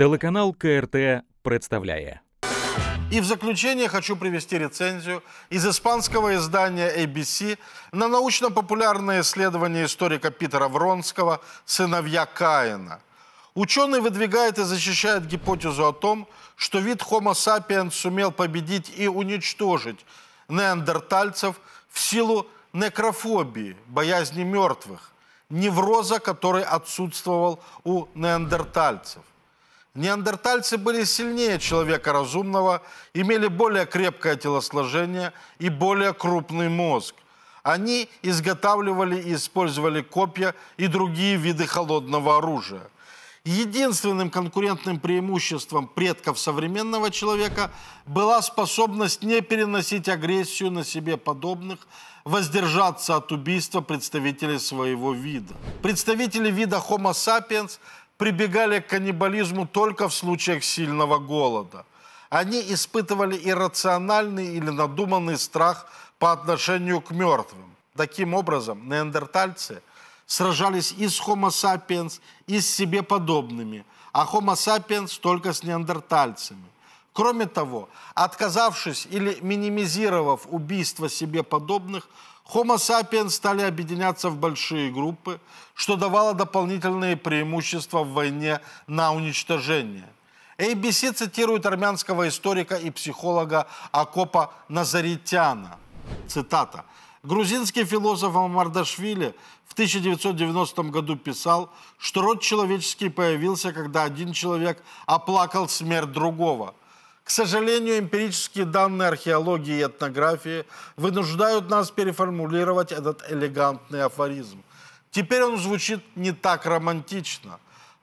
Телеканал КРТ представляет. И в заключение хочу привести рецензию из испанского издания ABC на научно-популярное исследование историка Питера Вронского «Сыновья Каина». Ученый выдвигает и защищает гипотезу о том, что вид Homo sapiens сумел победить и уничтожить неандертальцев в силу некрофобии, боязни мертвых, невроза, который отсутствовал у неандертальцев – Неандертальцы были сильнее человека разумного, имели более крепкое телосложение и более крупный мозг. Они изготавливали и использовали копья и другие виды холодного оружия. Единственным конкурентным преимуществом предков современного человека была способность не переносить агрессию на себе подобных, воздержаться от убийства представителей своего вида. Представители вида Homo sapiens прибегали к каннибализму только в случаях сильного голода. Они испытывали иррациональный или надуманный страх по отношению к мертвым. Таким образом, неандертальцы сражались и с Homo sapiens, и с себе подобными, а Homo sapiens только с неандертальцами. Кроме того, отказавшись или минимизировав убийство себе подобных, Homo sapiens стали объединяться в большие группы, что давало дополнительные преимущества в войне на уничтожение. ABC цитирует армянского историка и психолога Акопа Назаритяна. Цитата. Грузинский философ Амардашвили в 1990 году писал, что род человеческий появился, когда один человек оплакал смерть другого – к сожалению, эмпирические данные археологии и этнографии вынуждают нас переформулировать этот элегантный афоризм. Теперь он звучит не так романтично.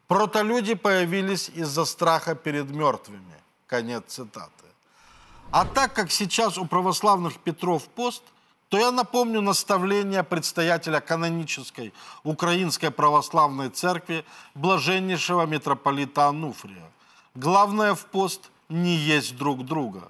Протолюди появились из-за страха перед мертвыми. Конец цитаты. А так как сейчас у православных Петров пост, то я напомню наставление предстоятеля канонической Украинской Православной Церкви блаженнейшего митрополита Ануфрия. Главное в пост – не есть друг друга.